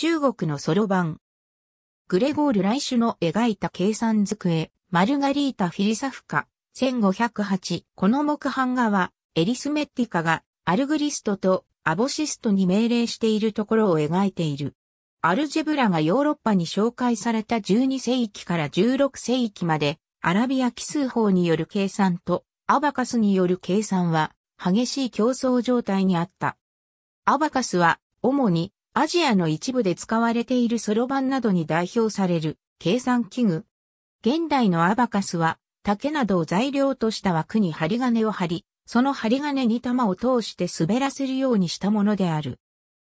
中国のソロ版。グレゴール・来種の描いた計算机、マルガリータ・フィリサフカ、1508。この木版画は、エリスメッティカが、アルグリストとアボシストに命令しているところを描いている。アルジェブラがヨーロッパに紹介された12世紀から16世紀まで、アラビア奇数法による計算と、アバカスによる計算は、激しい競争状態にあった。アバカスは、主に、アジアの一部で使われているソロ版などに代表される計算器具。現代のアバカスは竹などを材料とした枠に針金を貼り、その針金に玉を通して滑らせるようにしたものである。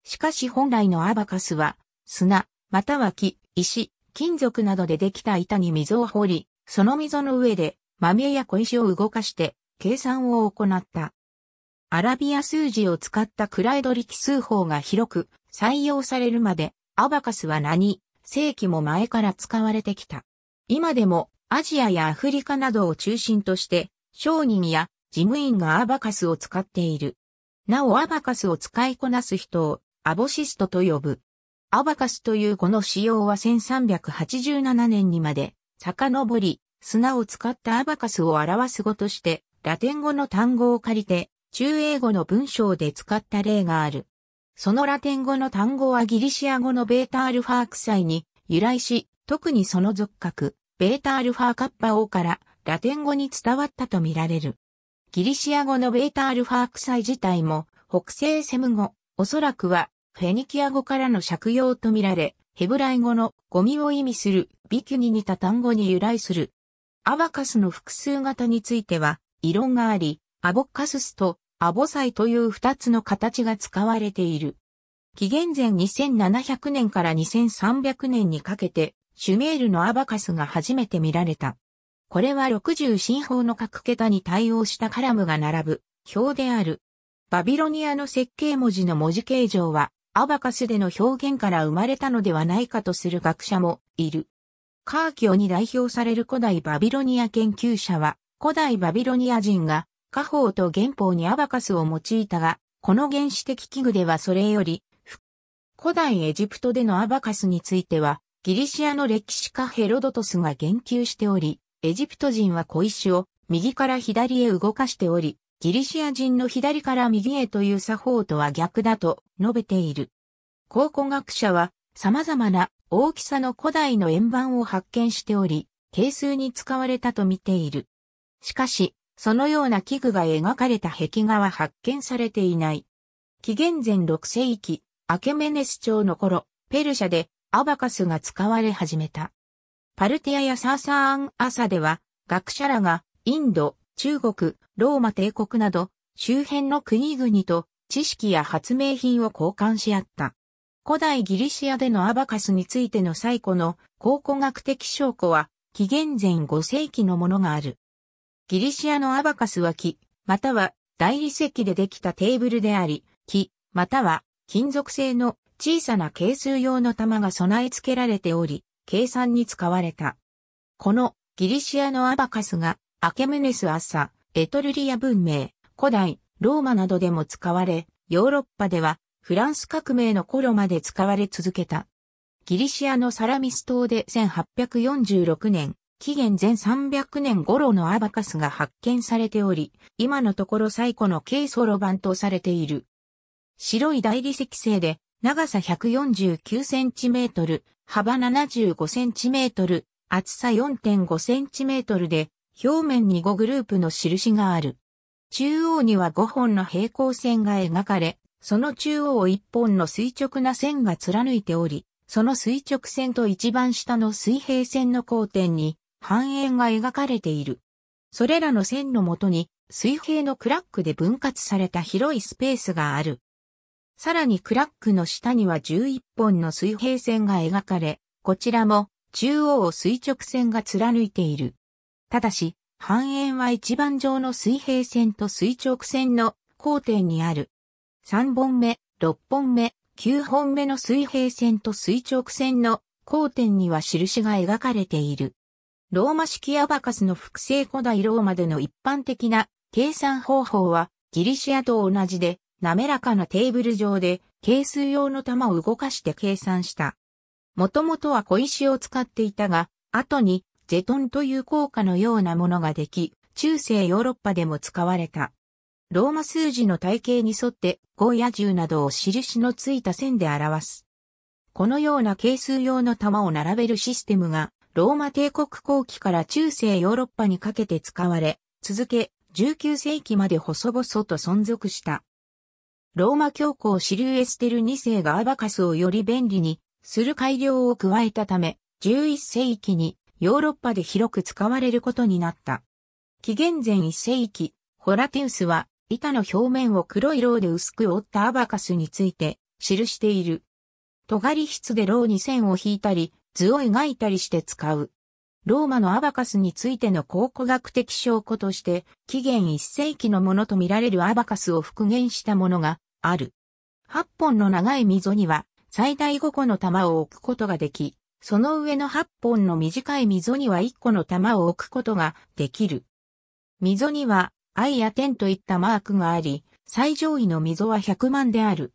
しかし本来のアバカスは、砂、または木、石、金属などでできた板に溝を掘り、その溝の上で豆や小石を動かして計算を行った。アラビア数字を使った暗い取り奇数法が広く採用されるまで、アバカスは何、世紀も前から使われてきた。今でも、アジアやアフリカなどを中心として、商人や事務員がアバカスを使っている。なおアバカスを使いこなす人をアボシストと呼ぶ。アバカスという語の使用は1387年にまで遡り、砂を使ったアバカスを表す語として、ラテン語の単語を借りて、中英語の文章で使った例がある。そのラテン語の単語はギリシア語のベータアルファクサイに由来し、特にその属格、ベータアルファカッパ王からラテン語に伝わったとみられる。ギリシア語のベータアルファクサイ自体も北西セム語、おそらくはフェニキア語からの借用とみられ、ヘブライ語のゴミを意味するビキュに似た単語に由来する。アバカスの複数型については、異論があり、アボカススとアボサイという二つの形が使われている。紀元前2700年から2300年にかけて、シュメールのアバカスが初めて見られた。これは60進法の各桁に対応したカラムが並ぶ表である。バビロニアの設計文字の文字形状は、アバカスでの表現から生まれたのではないかとする学者もいる。カーキオに代表される古代バビロニア研究者は、古代バビロニア人が家宝と原法にアバカスを用いたが、この原始的器具ではそれより、古代エジプトでのアバカスについては、ギリシアの歴史家ヘロドトスが言及しており、エジプト人は小石を右から左へ動かしており、ギリシア人の左から右へという作法とは逆だと述べている。考古学者は様々な大きさの古代の円盤を発見しており、係数に使われたと見ている。しかし、そのような器具が描かれた壁画は発見されていない。紀元前6世紀、アケメネス朝の頃、ペルシャでアバカスが使われ始めた。パルティアやサーサーアン・アサでは、学者らがインド、中国、ローマ帝国など、周辺の国々と知識や発明品を交換し合った。古代ギリシアでのアバカスについての最古の考古学的証拠は、紀元前5世紀のものがある。ギリシアのアバカスは木、または大理石でできたテーブルであり、木、または金属製の小さな係数用の玉が備え付けられており、計算に使われた。このギリシアのアバカスがアケムネスアッサ、エトルリア文明、古代、ローマなどでも使われ、ヨーロッパではフランス革命の頃まで使われ続けた。ギリシアのサラミス島で1846年、紀元前300年頃のアバカスが発見されており、今のところ最古のケイソロ版とされている。白い大理石製で、長さ149センチメートル、幅75センチメートル、厚さ4.5センチメートルで、表面に5グループの印がある。中央には5本の平行線が描かれ、その中央を1本の垂直な線が貫いており、その垂直線と一番下の水平線の交点に半円が描かれている。それらの線のもとに水平のクラックで分割された広いスペースがある。さらにクラックの下には11本の水平線が描かれ、こちらも中央を垂直線が貫いている。ただし、半円は一番上の水平線と垂直線の交点にある。3本目、6本目、9本目の水平線と垂直線の交点には印が描かれている。ローマ式アバカスの複製古代ローマでの一般的な計算方法はギリシアと同じで滑らかなテーブル上で係数用の玉を動かして計算した。もともとは小石を使っていたが、後にゼトンという効果のようなものができ、中世ヨーロッパでも使われた。ローマ数字の体系に沿って5や10などを印のついた線で表す。このような係数用の玉を並べるシステムがローマ帝国後期から中世ヨーロッパにかけて使われ、続け、19世紀まで細々と存続した。ローマ教皇シリュエステル2世がアバカスをより便利にする改良を加えたため、11世紀にヨーロッパで広く使われることになった。紀元前1世紀、ホラテウスは板の表面を黒いロで薄く折ったアバカスについて記している。尖り室でローに線を引いたり、図を描いたりして使う。ローマのアバカスについての考古学的証拠として、紀元1世紀のものとみられるアバカスを復元したものがある。8本の長い溝には、最大5個の玉を置くことができ、その上の8本の短い溝には1個の玉を置くことができる。溝には、愛や天といったマークがあり、最上位の溝は100万である。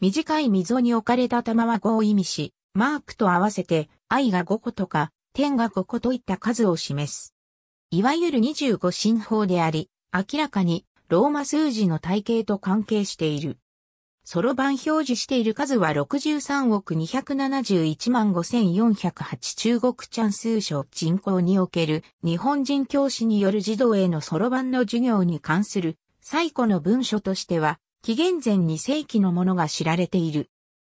短い溝に置かれた玉は5を意味し、マークと合わせて愛が5個とか、天が5個といった数を示す。いわゆる25進法であり、明らかにローマ数字の体系と関係している。そろばん表示している数は63億271万5408中国チャンス書人口における日本人教師による児童へのそろばんの授業に関する最古の文書としては紀元前2世紀のものが知られている。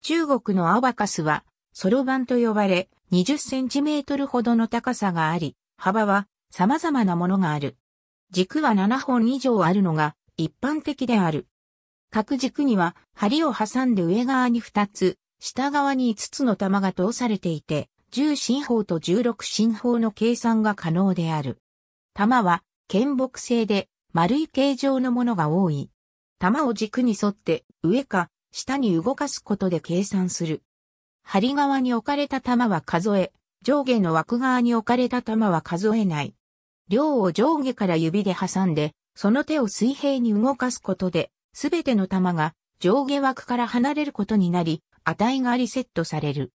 中国のアバカスはソロ版と呼ばれ、20センチメートルほどの高さがあり、幅は様々なものがある。軸は7本以上あるのが一般的である。各軸には針を挟んで上側に2つ、下側に5つの玉が通されていて、10進法と16進法の計算が可能である。玉は剣木製で丸い形状のものが多い。玉を軸に沿って上か下に動かすことで計算する。針側に置かれた玉は数え、上下の枠側に置かれた玉は数えない。量を上下から指で挟んで、その手を水平に動かすことで、すべての玉が上下枠から離れることになり、値がリセットされる。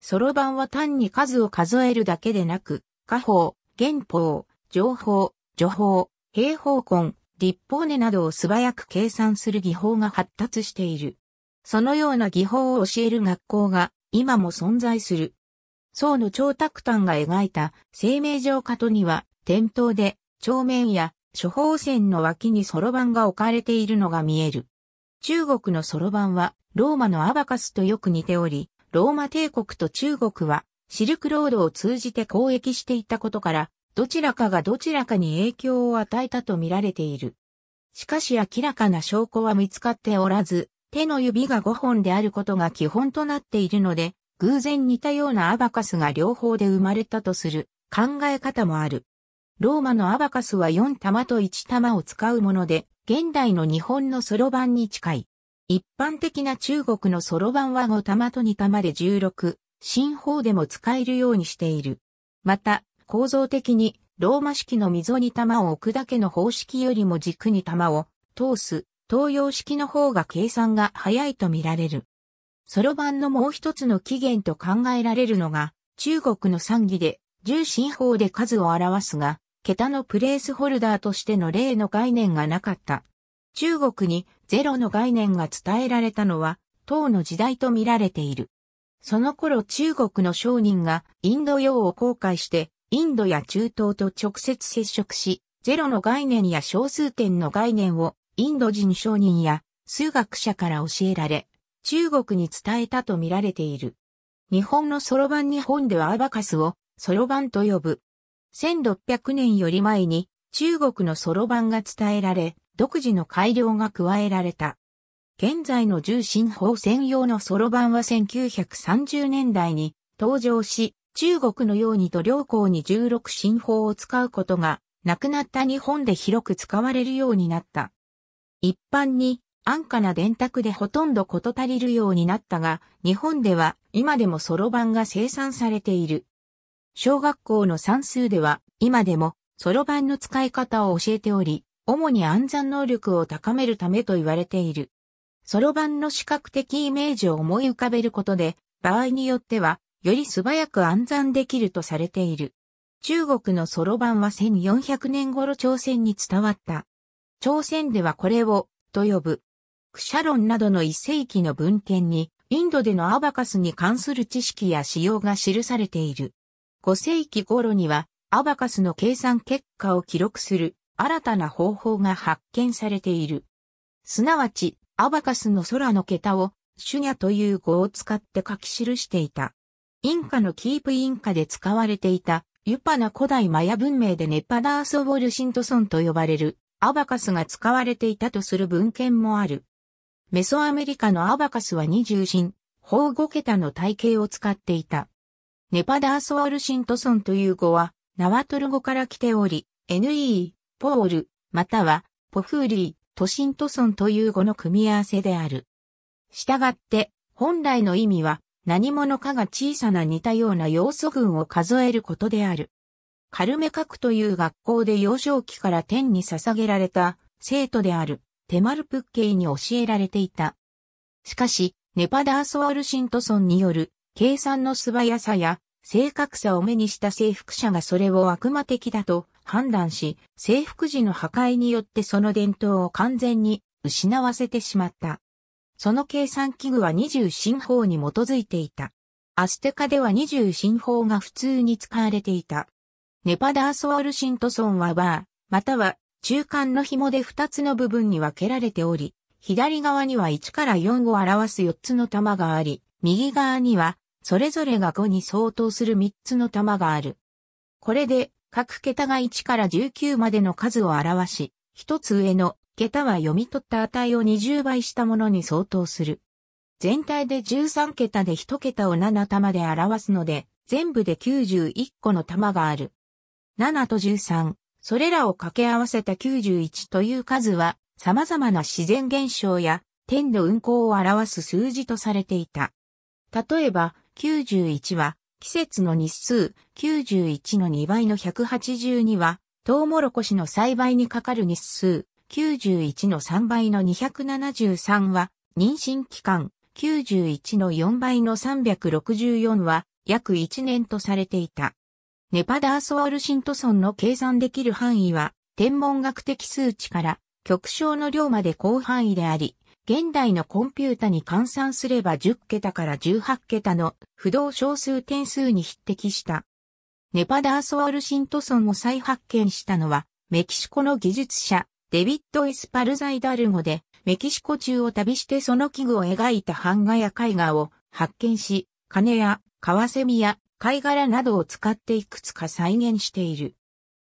そろばんは単に数を数えるだけでなく、下方、原方、情報、助法、平方根、立方根などを素早く計算する技法が発達している。そのような技法を教える学校が今も存在する。宋の超沢丹が描いた生命状家とには、店頭で、帳面や処方箋の脇にソロ版が置かれているのが見える。中国のソロ版は、ローマのアバカスとよく似ており、ローマ帝国と中国は、シルクロードを通じて交易していたことから、どちらかがどちらかに影響を与えたと見られている。しかし明らかな証拠は見つかっておらず、手の指が5本であることが基本となっているので、偶然似たようなアバカスが両方で生まれたとする考え方もある。ローマのアバカスは4玉と1玉を使うもので、現代の日本のソロ版に近い。一般的な中国のソロ版は5玉と2玉で16、新法でも使えるようにしている。また、構造的にローマ式の溝に玉を置くだけの方式よりも軸に玉を通す東洋式の方が計算が早いと見られる。ソロ版のもう一つの起源と考えられるのが、中国の三義で、重心法で数を表すが、桁のプレースホルダーとしての例の概念がなかった。中国にゼロの概念が伝えられたのは、唐の時代と見られている。その頃中国の商人がインド洋を航海して、インドや中東と直接接触し、ゼロの概念や小数点の概念をインド人商人や数学者から教えられ、中国に伝えたと見られている。日本のそろばん日本ではアバカスをそろばんと呼ぶ。1600年より前に中国のそろばんが伝えられ、独自の改良が加えられた。現在の重心法専用のそろばんは1930年代に登場し、中国のようにと良好に16進法を使うことがなくなった日本で広く使われるようになった。一般に安価な電卓でほとんどこと足りるようになったが、日本では今でもソロ版が生産されている。小学校の算数では今でもソロ版の使い方を教えており、主に暗算能力を高めるためと言われている。ソロ版の視覚的イメージを思い浮かべることで、場合によっては、より素早く暗算できるとされている。中国のソロ版は1400年頃朝鮮に伝わった朝鮮ではこれを、と呼ぶ。クシャロンなどの一世紀の文献に、インドでのアバカスに関する知識や使用が記されている。5世紀頃には、アバカスの計算結果を記録する新たな方法が発見されている。すなわち、アバカスの空の桁を、シュニャという語を使って書き記していた。インカのキープインカで使われていた、ユパな古代マヤ文明でネパダーソウォルシントソンと呼ばれるアバカスが使われていたとする文献もある。メソアメリカのアバカスは二重心、方五桁の体系を使っていた。ネパダーソールシントソンという語は、ナワトル語から来ており、NE、ポール、または、ポフーリー、トシントソンという語の組み合わせである。したがって、本来の意味は、何者かが小さな似たような要素群を数えることである。カルメ各という学校で幼少期から天に捧げられた生徒であるテマルプッケイに教えられていた。しかし、ネパダーソワルシントソンによる計算の素早さや正確さを目にした征服者がそれを悪魔的だと判断し、征服時の破壊によってその伝統を完全に失わせてしまった。その計算器具は二重進法に基づいていた。アステカでは二重進法が普通に使われていた。ネパダーソールシントソンはバー、または中間の紐で2つの部分に分けられており、左側には1から4を表す4つの玉があり、右側にはそれぞれが5に相当する3つの玉がある。これで各桁が1から19までの数を表し、一つ上の桁は読み取った値を20倍したものに相当する。全体で13桁で1桁を7玉で表すので、全部で91個の玉がある。7と13、それらを掛け合わせた91という数は、様々な自然現象や天の運行を表す数字とされていた。例えば、91は、季節の日数、91の2倍の182は、トウモロコシの栽培にかかる日数、91の3倍の273は、妊娠期間、91の4倍の364は、約1年とされていた。ネパダーソワルシントソンの計算できる範囲は、天文学的数値から極小の量まで広範囲であり、現代のコンピュータに換算すれば10桁から18桁の不動小数点数に匹敵した。ネパダーソワルシントソンを再発見したのは、メキシコの技術者、デビッド・エスパルザイダルゴで、メキシコ中を旅してその器具を描いた版画や絵画を発見し、金や、カワセミや、貝殻などを使っていくつか再現している。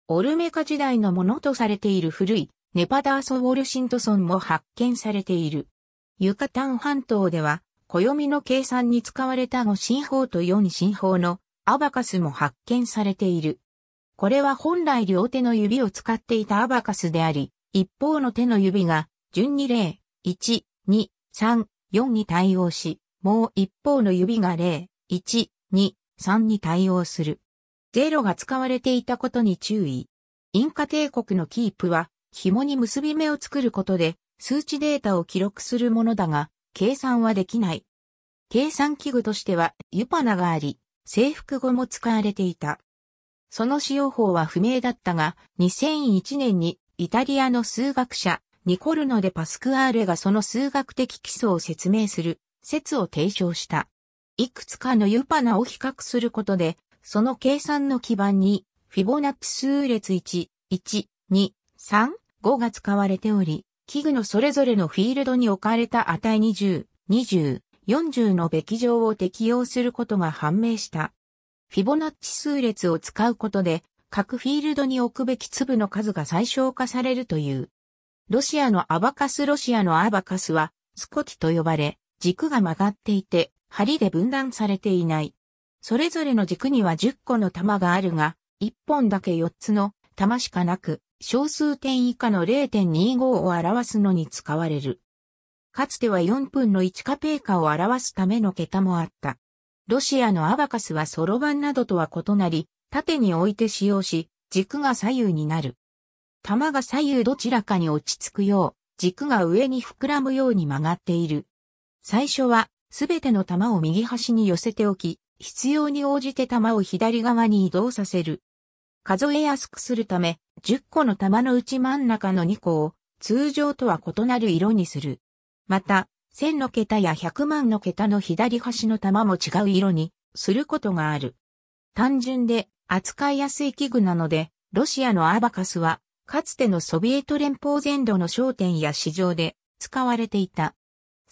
オルメカ時代のものとされている古いネパダーソ・ウォルシントソンも発見されている。ユカタン半島では、暦の計算に使われた五進法と四進法のアバカスも発見されている。これは本来両手の指を使っていたアバカスであり、一方の手の指が順に0、1、2、3、4に対応し、もう一方の指が0、1、2、3に対応する。0が使われていたことに注意。インカ帝国のキープは、紐に結び目を作ることで、数値データを記録するものだが、計算はできない。計算器具としては、ユパナがあり、制服後も使われていた。その使用法は不明だったが、2001年にイタリアの数学者、ニコルノ・デ・パスクアーレがその数学的基礎を説明する説を提唱した。いくつかのユパナを比較することで、その計算の基盤に、フィボナッチ数列1、1、2、3、5が使われており、器具のそれぞれのフィールドに置かれた値20、20、40のべき乗を適用することが判明した。フィボナッチ数列を使うことで、各フィールドに置くべき粒の数が最小化されるという。ロシアのアバカスロシアのアバカスは、スコティと呼ばれ、軸が曲がっていて、針で分断されていない。それぞれの軸には10個の玉があるが、1本だけ4つの玉しかなく、小数点以下の0.25を表すのに使われる。かつては4分の1カペーカを表すための桁もあった。ロシアのアバカスはソロ版などとは異なり、縦に置いて使用し、軸が左右になる。玉が左右どちらかに落ち着くよう、軸が上に膨らむように曲がっている。最初はすべての球を右端に寄せておき、必要に応じて球を左側に移動させる。数えやすくするため、10個の球のうち真ん中の2個を通常とは異なる色にする。また、1000の桁や100万の桁の左端の球も違う色にすることがある。単純で扱いやすい器具なので、ロシアのアバカスは、かつてのソビエト連邦全土の商店や市場で使われていた。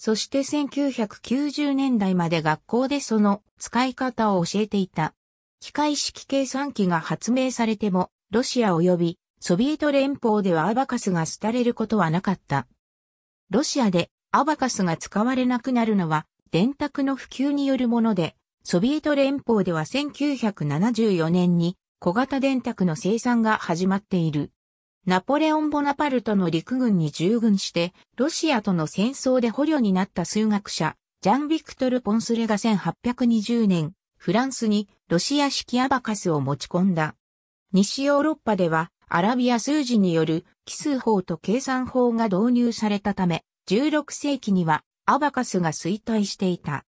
そして1990年代まで学校でその使い方を教えていた。機械式計算機が発明されても、ロシア及びソビエト連邦ではアバカスが廃れることはなかった。ロシアでアバカスが使われなくなるのは電卓の普及によるもので、ソビエト連邦では1974年に小型電卓の生産が始まっている。ナポレオン・ボナパルトの陸軍に従軍して、ロシアとの戦争で捕虜になった数学者、ジャン・ビクトル・ポンスレが1820年、フランスにロシア式アバカスを持ち込んだ。西ヨーロッパでは、アラビア数字による奇数法と計算法が導入されたため、16世紀にはアバカスが衰退していた。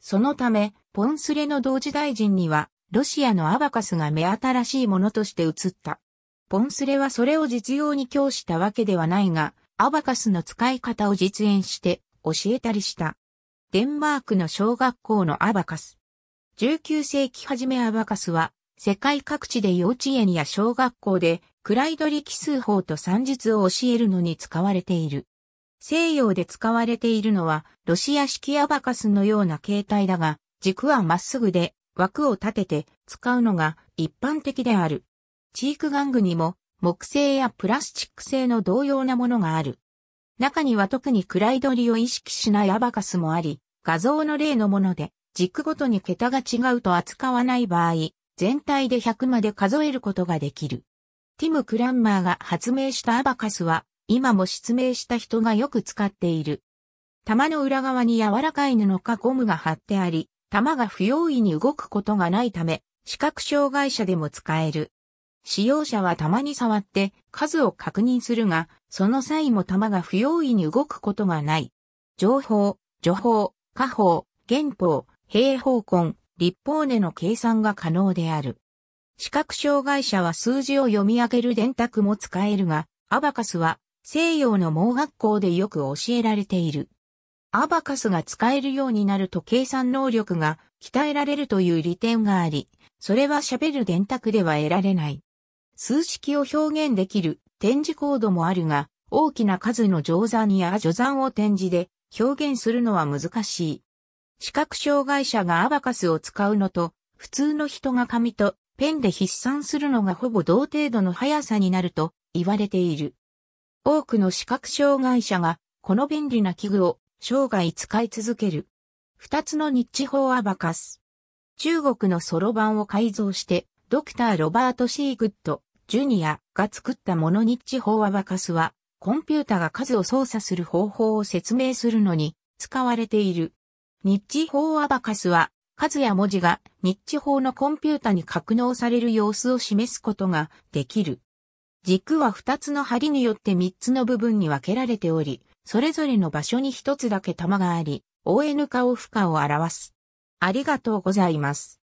そのため、ポンスレの同時大臣には、ロシアのアバカスが目新しいものとして移った。ポンスレはそれを実用に供したわけではないが、アバカスの使い方を実演して教えたりした。デンマークの小学校のアバカス。19世紀初めアバカスは、世界各地で幼稚園や小学校で、クライドリ奇数法と算術を教えるのに使われている。西洋で使われているのは、ロシア式アバカスのような形態だが、軸はまっすぐで、枠を立てて使うのが一般的である。チーク玩具にも木製やプラスチック製の同様なものがある。中には特に位取りを意識しないアバカスもあり、画像の例のもので、軸ごとに桁が違うと扱わない場合、全体で100まで数えることができる。ティム・クランマーが発明したアバカスは、今も失明した人がよく使っている。玉の裏側に柔らかい布かゴムが貼ってあり、玉が不用意に動くことがないため、視覚障害者でも使える。使用者は弾に触って数を確認するが、その際も弾が不用意に動くことがない。情報、助法、下法、原法、平方根、立方根の計算が可能である。視覚障害者は数字を読み上げる電卓も使えるが、アバカスは西洋の盲学校でよく教えられている。アバカスが使えるようになると計算能力が鍛えられるという利点があり、それは喋る電卓では得られない。数式を表現できる展示コードもあるが、大きな数の乗算や除算を展示で表現するのは難しい。視覚障害者がアバカスを使うのと、普通の人が紙とペンで筆算するのがほぼ同程度の速さになると言われている。多くの視覚障害者がこの便利な器具を生涯使い続ける。二つの日地法アバカス。中国のソロ版を改造して、ドクター・ロバート・シーグッド、ジュニアが作ったモノニッチ法アバカスは、コンピュータが数を操作する方法を説明するのに使われている。ニッチ法アバカスは、数や文字がニッチ法のコンピュータに格納される様子を示すことができる。軸は2つの針によって3つの部分に分けられており、それぞれの場所に1つだけ玉があり、ON 化を負荷を表す。ありがとうございます。